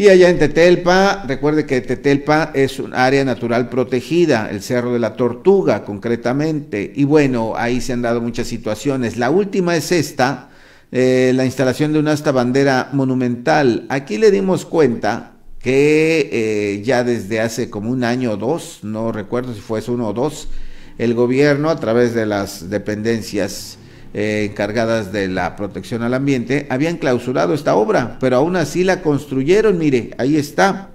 Y allá en Tetelpa, recuerde que Tetelpa es un área natural protegida, el Cerro de la Tortuga concretamente. Y bueno, ahí se han dado muchas situaciones. La última es esta, eh, la instalación de una hasta bandera monumental. Aquí le dimos cuenta que eh, ya desde hace como un año o dos, no recuerdo si fue uno o dos, el gobierno a través de las dependencias eh, encargadas de la protección al ambiente, habían clausurado esta obra, pero aún así la construyeron, mire, ahí está.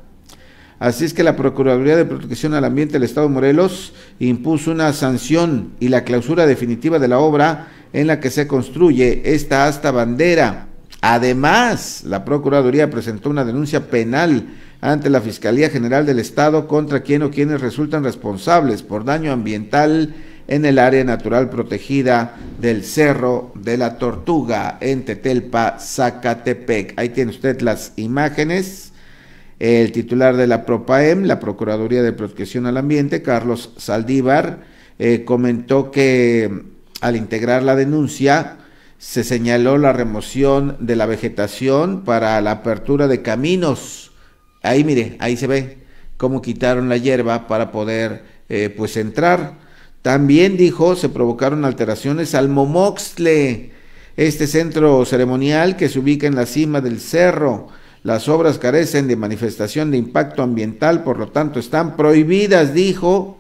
Así es que la Procuraduría de Protección al Ambiente del Estado de Morelos impuso una sanción y la clausura definitiva de la obra en la que se construye esta asta bandera. Además, la Procuraduría presentó una denuncia penal ante la Fiscalía General del Estado contra quien o quienes resultan responsables por daño ambiental en el área natural protegida del Cerro de la Tortuga en Tetelpa, Zacatepec. Ahí tiene usted las imágenes. El titular de la PROPAEM, la Procuraduría de Protección al Ambiente, Carlos Saldívar, eh, comentó que mm, al integrar la denuncia se señaló la remoción de la vegetación para la apertura de caminos. Ahí mire, ahí se ve cómo quitaron la hierba para poder eh, pues entrar también dijo, se provocaron alteraciones al Momoxle, este centro ceremonial que se ubica en la cima del cerro. Las obras carecen de manifestación de impacto ambiental, por lo tanto están prohibidas, dijo.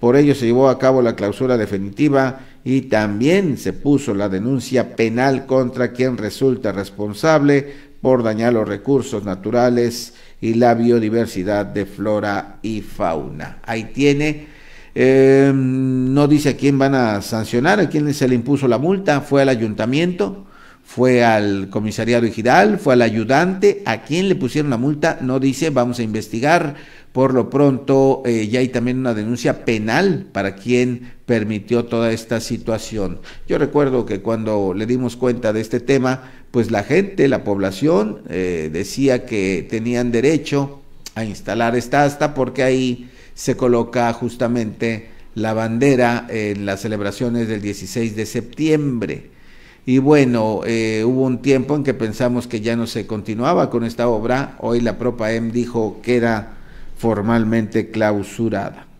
Por ello se llevó a cabo la clausura definitiva y también se puso la denuncia penal contra quien resulta responsable por dañar los recursos naturales y la biodiversidad de flora y fauna. Ahí tiene Em, no dice a quién van a sancionar, a quién se le impuso la multa, fue al ayuntamiento, fue al comisariado Giral, fue al ayudante, a quién le pusieron la multa, no dice, vamos a investigar. Por lo pronto, eh, ya hay también una denuncia penal para quien permitió toda esta situación. Yo recuerdo que cuando le dimos cuenta de este tema, pues la gente, la población, eh, decía que tenían derecho a instalar esta hasta porque ahí se coloca justamente la bandera en las celebraciones del 16 de septiembre. Y bueno, eh, hubo un tiempo en que pensamos que ya no se continuaba con esta obra, hoy la M dijo que era formalmente clausurada.